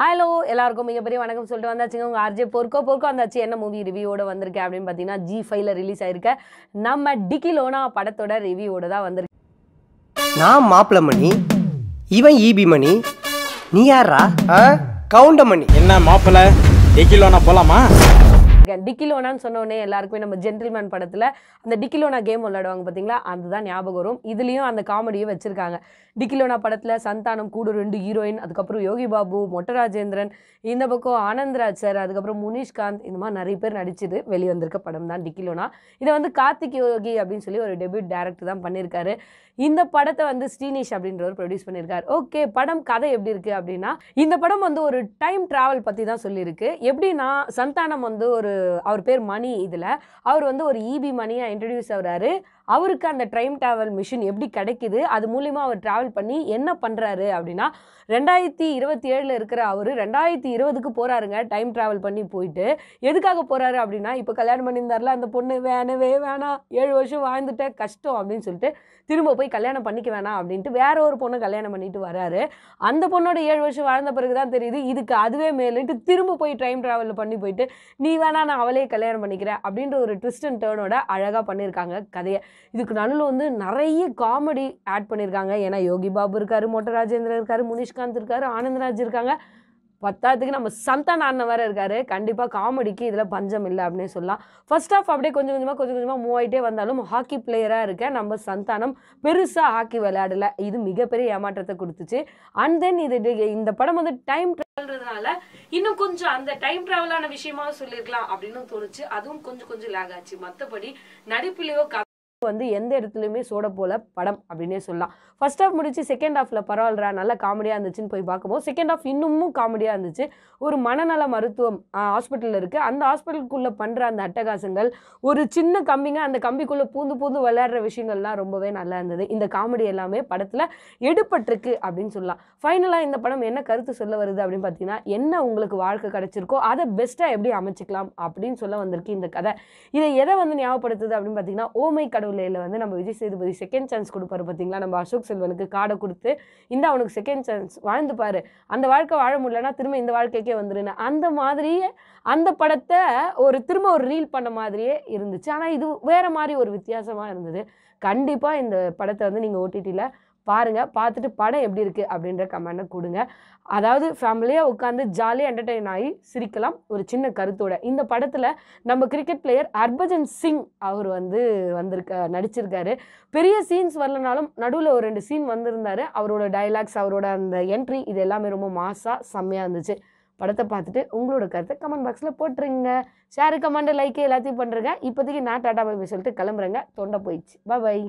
hello எல்லாருக்கும் மிகப்பெரிய வணக்கம் சொல்லிட்டு வந்தாச்சுங்க உங்கள் ஆர்ஜே பொறுக்கோ பொறுக்கோ வந்தாச்சு என்ன மூவி ரிவ்யூவோட வந்திருக்கேன் அப்படின்னு பார்த்தீங்கன்னா ஜி ஃபைவ்ல ரிலீஸ் ஆயிருக்க நம்ம டிகிலோனா படத்தோட ரிவ்யூவோட தான் வந்திருக்கு நான் மாப்பிள்ள மணி இவன் ஈபி மணி நீ யாரா கவுண்ட மணி என்ன மாப்பிள்ள டிகிலோனா போலாமா வந்திருக்கேன் டிக்கிலோனான்னு சொன்னோடனே எல்லாருக்குமே நம்ம ஜென்டில்மேன் படத்தில் அந்த டிக்கிலோனா கேம் விளையாடுவாங்க பார்த்தீங்களா அதுதான் ஞாபகம் வரும் இதுலேயும் அந்த காமெடியும் வச்சுருக்காங்க டிக்கிலோனா படத்தில் சந்தானம் கூட ரெண்டு ஹீரோயின் அதுக்கப்புறம் யோகி பாபு மொட்ட ராஜேந்திரன் இந்த பக்கம் ஆனந்த்ராஜ் சார் அதுக்கப்புறம் முனிஷ்காந்த் இந்த மாதிரி நிறைய பேர் நடிச்சது வெளிவந்திருக்க படம் தான் டிக்கிலோனா இதை வந்து கார்த்திக் யோகி அப்படின்னு சொல்லி ஒரு டெபியூட் டேரக்டர் தான் பண்ணியிருக்காரு இந்த படத்தை வந்து ஸ்ரீனிஷ் அப்படின்றவர் ப்ரொடியூஸ் பண்ணியிருக்காரு ஓகே படம் கதை எப்படி இருக்குது அப்படின்னா இந்த படம் வந்து ஒரு டைம் ட்ராவல் பற்றி தான் சொல்லியிருக்கு எப்படின்னா சந்தானம் வந்து ஒரு அவர் பேர் மணி இதில் அவர் வந்து ஒரு இபி e மணியாக இன்ட்ரடியூஸ் ஆகிறாரு அவருக்கு அந்த ட்ரைம் ட்ராவல் மிஷின் எப்படி கிடைக்குது அது மூலிமா அவர் ட்ராவல் பண்ணி என்ன பண்ணுறாரு அப்படின்னா ரெண்டாயிரத்தி இருபத்தி ஏழில் இருக்கிற அவர் ரெண்டாயிரத்தி இருபதுக்கு போகிறாருங்க டைம் ட்ராவல் பண்ணி போயிட்டு எதுக்காக போகிறாரு அப்படின்னா இப்போ கல்யாணம் பண்ணியிருந்தார்ல அந்த பொண்ணு வேணவே வேணாம் ஏழு வருஷம் வாழ்ந்துட்ட கஷ்டம் அப்படின்னு சொல்லிட்டு திரும்ப போய் கல்யாணம் பண்ணிக்க வேணாம் அப்படின்ட்டு வேற ஒரு பொண்ணை கல்யாணம் பண்ணிட்டு வராரு அந்த பொண்ணோட ஏழு வருஷம் வாழ்ந்த பிறகு தான் தெரியுது இதுக்கு அதுவே மேலுன்ட்டு திரும்ப போய் டைம் ட்ராவல் பண்ணி போயிட்டு நீ வேணா வேணா நான் அவளே கல்யாணம் பண்ணிக்கிறேன் அப்படின்ற ஒரு ட்விஸ்ட் அண்ட் டேர்னோட அழகாக பண்ணியிருக்காங்க கதையை இதுக்கு நடுவில் வந்து நிறைய காமெடி ஆட் பண்ணியிருக்காங்க ஏன்னா யோகி பாபு இருக்கார் மோட்டராஜேந்திரன் ராஜேந்திரன் இருக்கார் முனிஷ்காந்த் இருக்கார் ஆனந்த்ராஜ் இருக்காங்க பத்தாததுக்கு நம்ம சந்தான அண்ணன் வேறு இருக்கார் கண்டிப்பாக காமெடிக்கு இதில் பஞ்சம் இல்லை அப்படின்னு சொல்லலாம் ஃபர்ஸ்ட் ஆஃப் அப்படியே கொஞ்சம் கொஞ்சமாக கொஞ்சம் கொஞ்சமாக மூவ் ஆகிட்டே வந்தாலும் ஹாக்கி பிளேயராக இருக்க நம்ம சந்தானம் பெருசாக ஹாக்கி விளையாடலை இது மிகப்பெரிய ஏமாற்றத்தை கொடுத்துச்சு அண்ட் தென் இது இந்த படம் வந்து டைம் ட்ராவல்றதுனால இன்னும் கொஞ்சம் அந்த டைம் ட்ராவலான விஷயமாவும் சொல்லியிருக்கலாம் அப்படின்னு தோணுச்சு அதுவும் கொஞ்சம் கொஞ்சம் லேக் ஆச்சு மற்றபடி நடிப்புலையோ வந்து எந்த இடத்துலையுமே சோட போல படம் அப்படின்னே சொல்லலாம் ஃபர்ஸ்ட் ஹாஃப் முடிச்சு செகண்ட் ஹாஃபில் பரவாயில்லரா நல்லா காமெடியாக இருந்துச்சுன்னு போய் பார்க்கும்போது செகண்ட் ஹாஃப் இன்னமும் காமெடியாக இருந்துச்சு ஒரு மனநல மருத்துவம் ஹாஸ்பிட்டலில் இருக்குது அந்த ஹாஸ்பிட்டலுக்குள்ளே பண்ணுற அந்த அட்டகாசங்கள் ஒரு சின்ன கம்பிங்க அந்த கம்பிக்குள்ளே பூந்து பூந்து விளையாடுற விஷயங்கள்லாம் ரொம்பவே நல்லா இருந்தது இந்த காமெடி எல்லாமே படத்தில் எடுபட்டிருக்கு அப்படின்னு சொல்லலாம் ஃபைனலாக இந்த படம் என்ன கருத்து சொல்ல வருது அப்படின்னு பார்த்தீங்கன்னா என்ன உங்களுக்கு வாழ்க்கை கிடச்சிருக்கோ அதை பெஸ்ட்டாக எப்படி அமைச்சிக்கலாம் அப்படின்னு சொல்ல வந்திருக்கு இந்த கதை இதை எதை வந்து ஞாபகப்படுத்துது அப்படின்னு பார்த்தீங்கன்னா ஓமை கடவுள் கடவுளேல வந்து நம்ம விஜய் சேதுபதி செகண்ட் சான்ஸ் கொடுப்பாரு பார்த்தீங்களா நம்ம அசோக் செல்வனுக்கு காடை கொடுத்து இந்த அவனுக்கு செகண்ட் சான்ஸ் வாழ்ந்துப்பார் அந்த வாழ்க்கை வாழ முடியலன்னா திரும்ப இந்த வாழ்க்கைக்கே வந்துருன்னு அந்த மாதிரியே அந்த படத்தை ஒரு திரும்ப ஒரு ரீல் பண்ண மாதிரியே இருந்துச்சு ஆனால் இது வேறு மாதிரி ஒரு வித்தியாசமாக இருந்தது கண்டிப்பாக இந்த படத்தை வந்து நீங்கள் ஓடிடியில் பாருங்கள் பார்த்துட்டு படம் எப்படி இருக்குது அப்படின்ற கமெண்ட்டை கொடுங்க அதாவது ஃபேமிலியாக உட்காந்து ஜாலியாக என்டர்டெயின் ஆகி சிரிக்கலாம் ஒரு சின்ன கருத்தோட இந்த படத்தில் நம்ம கிரிக்கெட் பிளேயர் ஹர்பஜன் சிங் அவர் வந்து வந்திருக்க நடிச்சிருக்காரு பெரிய சீன்ஸ் வரலனாலும் நடுவில் ஒரு ரெண்டு சீன் வந்திருந்தார் அவரோட டைலாக்ஸ் அவரோட அந்த என்ட்ரி இது எல்லாமே ரொம்ப மாசாக செம்மையாக இருந்துச்சு படத்தை பார்த்துட்டு உங்களோட கருத்தை கமெண்ட் பாக்ஸில் போட்டுருங்க ஷேரு கமெண்ட் லைக்கு எல்லாத்தையும் பண்ணுறேங்க இப்போதைக்கு நான் டாட்டா பாய் சொல்லிட்டு கிளம்புறேங்க தொண்டை போயிடுச்சு பாய்